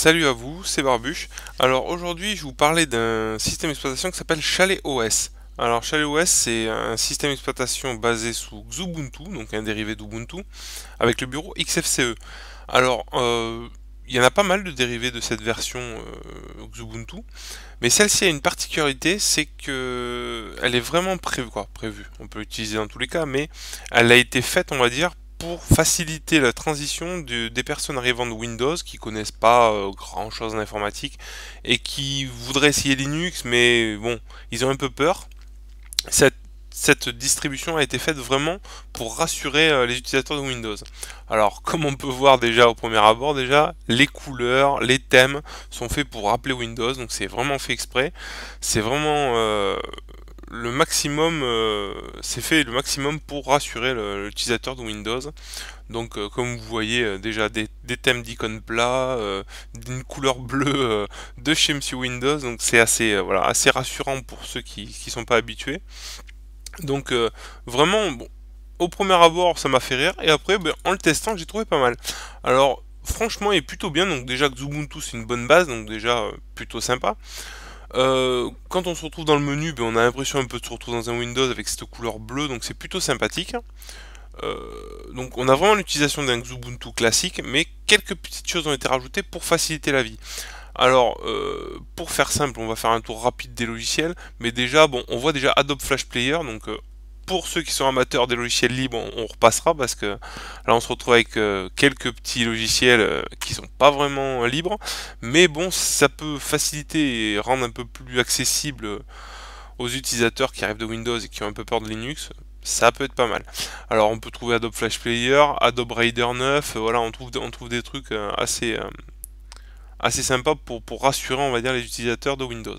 Salut à vous, c'est Barbuche. Alors aujourd'hui, je vous parlais d'un système d'exploitation qui s'appelle Chalet OS. Alors Chalet OS, c'est un système d'exploitation basé sous Xubuntu, donc un dérivé d'Ubuntu, avec le bureau XFCE. Alors, euh, il y en a pas mal de dérivés de cette version euh, Xubuntu, mais celle-ci a une particularité, c'est que elle est vraiment prévue, prévue. On peut l'utiliser dans tous les cas, mais elle a été faite, on va dire, pour faciliter la transition des personnes arrivant de Windows qui connaissent pas euh, grand chose en informatique et qui voudraient essayer Linux mais bon ils ont un peu peur. Cette, distribution a été faite vraiment pour rassurer euh, les utilisateurs de Windows. Alors comme on peut voir déjà au premier abord déjà les couleurs, les thèmes sont faits pour rappeler Windows donc c'est vraiment fait exprès. C'est vraiment euh, le maximum euh, c'est fait le maximum pour rassurer l'utilisateur de Windows. Donc euh, comme vous voyez euh, déjà des, thèmes d'icônes plats, d'une couleur bleue de chez Monsieur Windows, donc c'est assez voilà assez rassurant pour ceux qui ne sont pas habitués. Donc vraiment au premier abord ça m'a fait rire et après ben, en le testant j'ai trouvé pas mal. Alors franchement il est plutôt bien donc déjà Xubuntu c'est une bonne base donc déjà plutôt sympa. Euh, quand on se retrouve dans le menu, ben, on a l'impression un peu de se retrouver dans un Windows avec cette couleur bleue, donc c'est plutôt sympathique. Euh, donc on a vraiment l'utilisation d'un Ubuntu classique, mais quelques petites choses ont été rajoutées pour faciliter la vie. Alors, euh, pour faire simple, on va faire un tour rapide des logiciels, mais déjà, bon, on voit déjà Adobe Flash Player, donc pour ceux qui sont amateurs des logiciels libres, on, repassera parce que là on se retrouve avec euh, quelques petits logiciels qui euh, qui sont pas vraiment libres. Mais bon, ça peut faciliter et rendre un peu plus accessible euh, aux utilisateurs qui arrivent de Windows et qui ont un peu peur de Linux. Ça peut être pas mal. Alors on peut trouver Adobe Flash Player, Adobe Raider 9, voilà, on trouve, on trouve des trucs assez, assez sympas pour, pour rassurer, on va dire, les utilisateurs de Windows.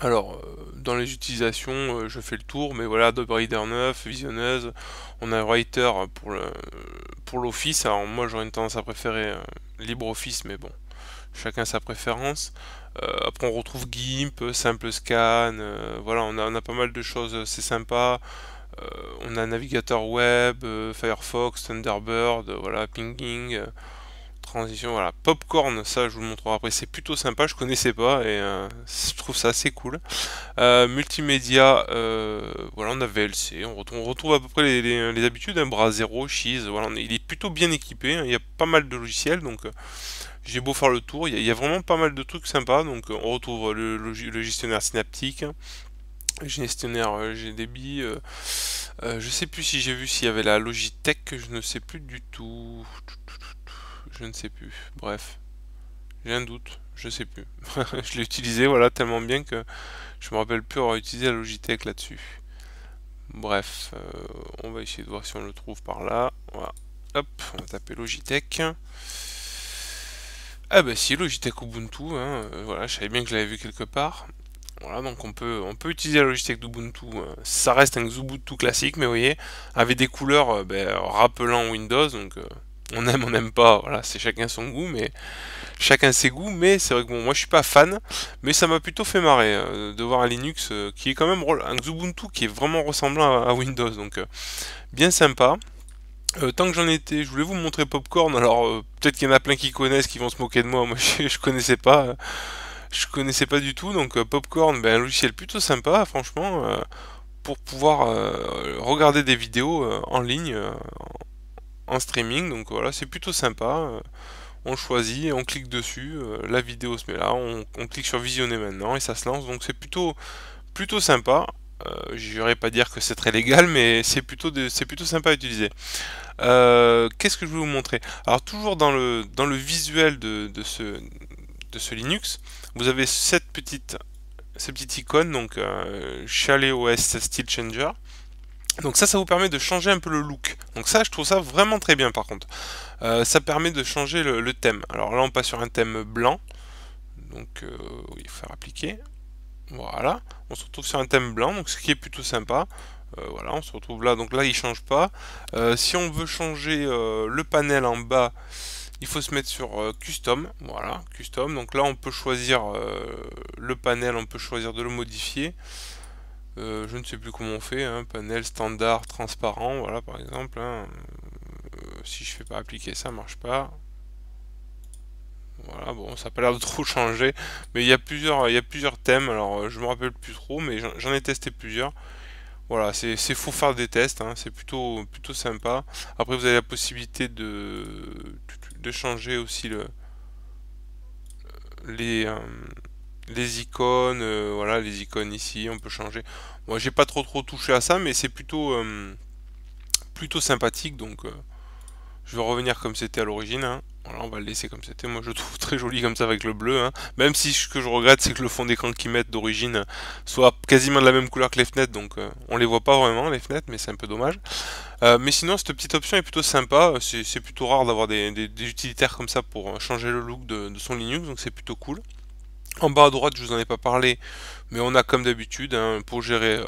Alors, euh, dans les utilisations, euh, je fais le tour, mais voilà, Adobe 9, visionneuse, on a Writer pour l'Office, alors moi j'aurais une tendance à préférer euh, LibreOffice, mais bon, chacun sa préférence. après on retrouve GIMP, Simple Scan, voilà, on a, pas mal de choses, c'est sympa. on a navigateur web, Firefox, Thunderbird, voilà, Pinging, transition, voilà, Popcorn, ça je vous le montrerai après, c'est plutôt sympa, je connaissais pas et euh, je trouve ça assez cool. Euh, multimédia, euh, voilà, on a VLC, on retrouve, à peu près les, habitudes, un hein. bras zéro, cheese, voilà, il est plutôt bien équipé, hein. il y a pas mal de logiciels, donc j'ai beau faire le tour, il y, a vraiment pas mal de trucs sympas, donc on retrouve le, gestionnaire synaptique, hein. gestionnaire GDB. Euh, je sais plus si j'ai vu s'il y avait la Logitech, je ne sais plus du tout je ne sais plus. Bref, j'ai un doute, je ne sais plus. je l'ai utilisé voilà tellement bien que je me rappelle plus avoir utilisé la Logitech là-dessus. Bref, euh, on va essayer de voir si on le trouve par là. Voilà. Hop, on va taper Logitech. Ah bah si, Logitech Ubuntu, hein. euh, voilà, je savais bien que je l'avais vu quelque part. Voilà, donc on peut, on peut utiliser la Logitech d'Ubuntu. Hein. ça reste un Ubuntu classique, mais vous voyez, avec des couleurs euh, ben, rappelant Windows, donc on aime, on n'aime pas, voilà, c'est chacun son goût, mais chacun ses goûts, mais c'est vrai que bon, moi je suis pas fan, mais ça m'a plutôt fait marrer euh, de voir un Linux euh, qui est quand même un Ubuntu qui est vraiment ressemblant à, Windows, donc euh, bien sympa. tant que j'en étais, je voulais vous montrer Popcorn, alors peut-être qu'il y en a plein qui connaissent, qui vont se moquer de moi, moi je, connaissais pas, je connaissais pas du tout, donc Popcorn, ben, un logiciel plutôt sympa, franchement pour pouvoir regarder des vidéos en ligne en streaming. Donc voilà, c'est plutôt sympa. Euh, on choisit, on clique dessus, euh, la vidéo se met là, on, clique sur visionner maintenant et ça se lance. Donc c'est plutôt, plutôt sympa. Euh, j'irai pas dire que c'est très légal, mais c'est plutôt, c'est plutôt sympa à utiliser. Euh, qu'est-ce que je vais vous montrer Alors toujours dans le, dans le visuel de, ce, de ce Linux, vous avez cette petite, cette petite icône, donc Chalet OS Steel Changer. Donc ça, ça vous permet de changer un peu le look. Donc ça, je trouve ça vraiment très bien par contre. Euh, ça permet de changer le, thème. Alors là, on passe sur un thème blanc. Donc euh, oui, il faut faire appliquer. Voilà, on se retrouve sur un thème blanc, donc ce qui est plutôt sympa. Euh, voilà, on se retrouve là, donc là il change pas. si on veut changer le panel en bas, il faut se mettre sur custom. Voilà, custom. Donc là on peut choisir le panel, on peut choisir de le modifier. Euh, je ne sais plus comment on fait, hein. panel standard transparent, voilà par exemple. Hein. Euh, si je ne fais pas appliquer ça, marche pas. Voilà, bon, ça n'a pas l'air de trop changer, mais il y a plusieurs, il y plusieurs thèmes. Alors, euh, je me rappelle plus trop, mais j'en ai testé plusieurs. Voilà, c'est faut faire des tests, hein. c'est plutôt plutôt sympa. Après, vous avez la possibilité de de changer aussi le les les icônes, euh, voilà, les icônes ici, on peut changer. Moi, j'ai pas trop trop touché à ça, mais c'est plutôt euh, plutôt sympathique. Donc, euh, je vais revenir comme c'était à l'origine. Hein. Voilà, on va le laisser comme c'était. Moi, je le trouve très joli comme ça avec le bleu. Hein. Même si ce que je regrette, c'est que le fond d'écran qui mettent d'origine soit quasiment de la même couleur que les fenêtres. Donc, on les voit pas vraiment les fenêtres, mais c'est un peu dommage. mais sinon, cette petite option est plutôt sympa. C'est plutôt rare d'avoir des, utilitaires comme ça pour changer le look de son Linux, donc c'est plutôt cool. En bas à droite, je vous en ai pas parlé, mais on a comme d'habitude hein, pour gérer euh,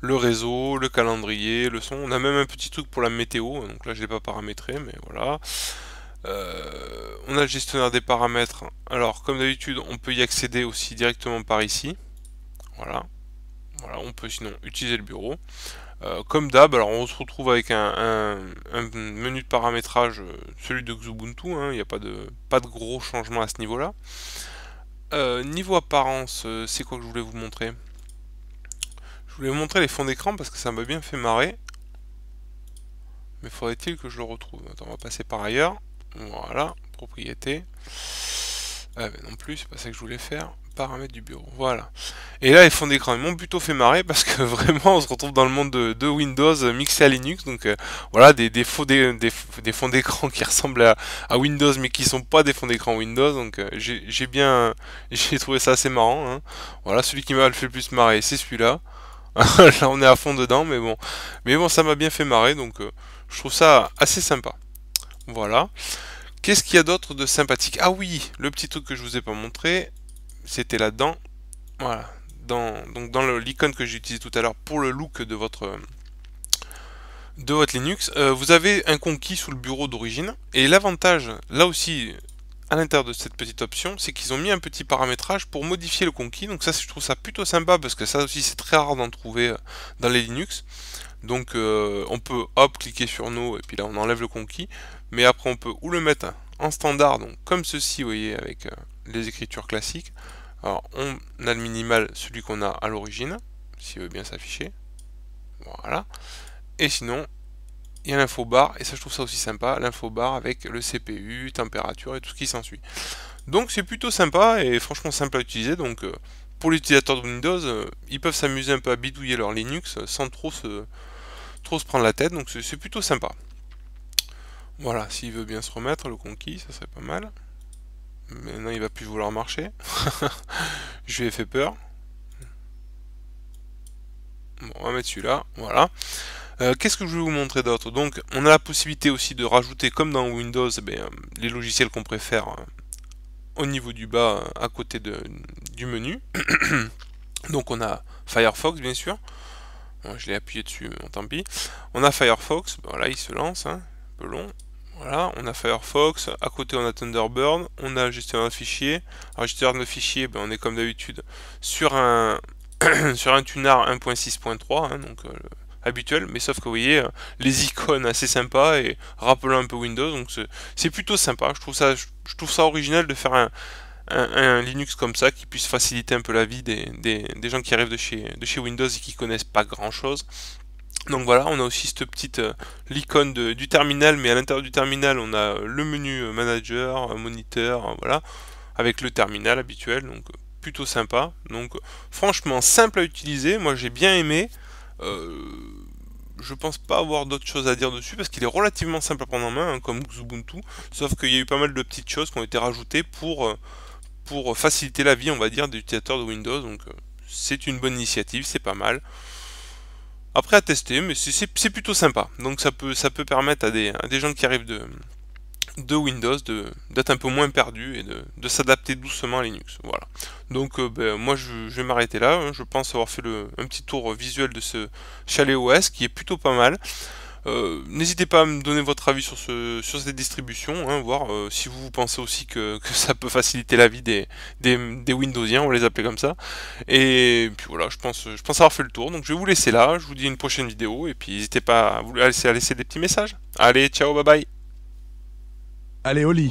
le réseau, le calendrier, le son. On a même un petit truc pour la météo, hein, donc là je l'ai pas paramétré, mais voilà. Euh, on a le gestionnaire des paramètres. Alors comme d'habitude, on peut y accéder aussi directement par ici. Voilà. Voilà, on peut sinon utiliser le bureau. Euh, comme d'hab, alors on se retrouve avec un, menu de paramétrage, celui de Xubuntu, hein. il n'y a pas de, pas de gros changements à ce niveau-là. Euh, niveau apparence, euh, c'est quoi que je voulais vous montrer Je voulais vous montrer les fonds d'écran parce que ça m'a bien fait marrer. Mais faudrait-il que je le retrouve Attends, on va passer par ailleurs. Voilà, propriété. Ah, non plus, c'est pas ça que je voulais faire paramètres du bureau. Voilà. Et là, les fonds d'écran, ils m'ont plutôt fait marrer parce que vraiment, on se retrouve dans le monde de, Windows euh, mixé à Linux. Donc euh, voilà, des, des, des, des, fonds d'écran qui ressemblent à, Windows mais qui sont pas des fonds d'écran Windows. Donc euh, j'ai bien j'ai trouvé ça assez marrant. Hein. Voilà, celui qui m'a le fait le plus marrer, c'est celui-là. là, on est à fond dedans, mais bon. Mais bon, ça m'a bien fait marrer, donc je trouve ça assez sympa. Voilà. Qu'est-ce qu'il y a d'autre de sympathique Ah oui, le petit truc que je vous ai pas montré, c'était là-dedans. Voilà. Dans, donc dans l'icône que j'ai utilisé tout à l'heure pour le look de votre de votre Linux, euh, vous avez un conquis sous le bureau d'origine. Et l'avantage, là aussi, à l'intérieur de cette petite option, c'est qu'ils ont mis un petit paramétrage pour modifier le conquis. Donc ça, je trouve ça plutôt sympa parce que ça aussi, c'est très rare d'en trouver euh, dans les Linux. Donc euh, on peut, hop, cliquer sur No et puis là, on enlève le conquis. Mais après, on peut ou le mettre en standard, donc comme ceci, vous voyez, avec les écritures classiques. Alors, on a le minimal, celui qu'on a à l'origine, s'il veut bien s'afficher. Voilà. Et sinon, il y a l'infobar, et ça je trouve ça aussi sympa, l'infobar avec le CPU, température et tout ce qui s'ensuit. Donc c'est plutôt sympa et franchement simple à utiliser, donc euh, pour l'utilisateur de Windows, euh, ils peuvent s'amuser un peu à bidouiller leur Linux sans trop se, trop se prendre la tête, donc c'est plutôt sympa. Voilà, s'il veut bien se remettre, le conquis, ça serait pas mal. Maintenant, il va plus vouloir marcher. je lui ai fait peur. Bon, on va mettre celui-là, voilà. Euh, qu'est-ce que je vais vous montrer d'autre Donc, on a la possibilité aussi de rajouter, comme dans Windows, eh les logiciels qu'on préfère euh, au niveau du bas, euh, à côté de, du menu. Donc, on a Firefox, bien sûr. je l'ai appuyé dessus, mais tant pis. On a Firefox, voilà, il se lance, hein, un peu long. Voilà, on a Firefox, à côté on a Thunderbird, on a le gestionnaire de fichiers. Alors, gestionnaire de fichiers, ben, on est comme d'habitude sur un, sur un tunar 1.6.3, hein, donc euh, habituel, mais sauf que vous voyez, euh, les icônes assez sympas et rappelant un peu Windows, donc c'est plutôt sympa. Je trouve, ça, original de faire un, Linux comme ça qui puisse faciliter un peu la vie des, gens qui arrivent de chez, de chez Windows et qui connaissent pas grand chose. Donc voilà, on a aussi cette petite euh, l'icône du terminal, mais à l'intérieur du terminal, on a euh, le menu euh, manager, moniteur, voilà, avec le terminal habituel, donc plutôt sympa. Donc franchement, simple à utiliser, moi j'ai bien aimé. je pense pas avoir d'autres choses à dire dessus parce qu'il est relativement simple à prendre en main, hein, comme Ubuntu, sauf qu'il y a eu pas mal de petites choses qui ont été rajoutées pour, pour faciliter la vie, on va dire, des utilisateurs de Windows. Donc c'est une bonne initiative, c'est pas mal. Après à tester, mais c'est plutôt sympa. Donc ça peut, ça peut permettre à des, des gens qui arrivent de, de Windows, d'être un peu moins perdus et de, s'adapter doucement à Linux. Voilà. Donc euh, ben, moi je, vais m'arrêter là. Hein. Je pense avoir fait le, un petit tour visuel de ce chalet OS qui est plutôt pas mal. Euh, n'hésitez pas à me donner votre avis sur, ce, sur hein, voir euh, si vous pensez aussi que, ça peut faciliter la vie des, Windowsiens, on les appeler comme ça. Et puis voilà, je pense, avoir fait le tour, donc je vais vous laisser là, je vous dis une prochaine vidéo, et puis n'hésitez pas à, laisser, des petits messages. Allez, ciao, bye bye Allez, Oli